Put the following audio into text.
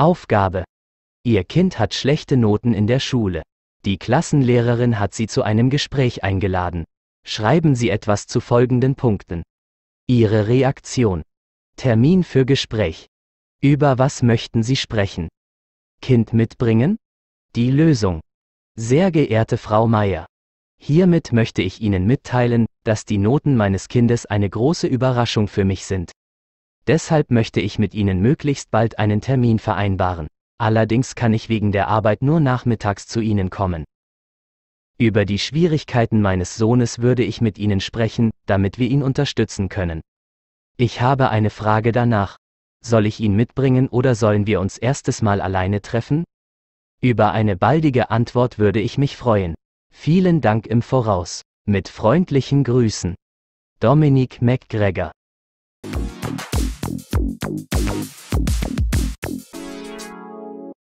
Aufgabe. Ihr Kind hat schlechte Noten in der Schule. Die Klassenlehrerin hat Sie zu einem Gespräch eingeladen. Schreiben Sie etwas zu folgenden Punkten. Ihre Reaktion. Termin für Gespräch. Über was möchten Sie sprechen? Kind mitbringen? Die Lösung. Sehr geehrte Frau Meier. Hiermit möchte ich Ihnen mitteilen, dass die Noten meines Kindes eine große Überraschung für mich sind. Deshalb möchte ich mit Ihnen möglichst bald einen Termin vereinbaren. Allerdings kann ich wegen der Arbeit nur nachmittags zu Ihnen kommen. Über die Schwierigkeiten meines Sohnes würde ich mit Ihnen sprechen, damit wir ihn unterstützen können. Ich habe eine Frage danach. Soll ich ihn mitbringen oder sollen wir uns erstes Mal alleine treffen? Über eine baldige Antwort würde ich mich freuen. Vielen Dank im Voraus. Mit freundlichen Grüßen. Dominique McGregor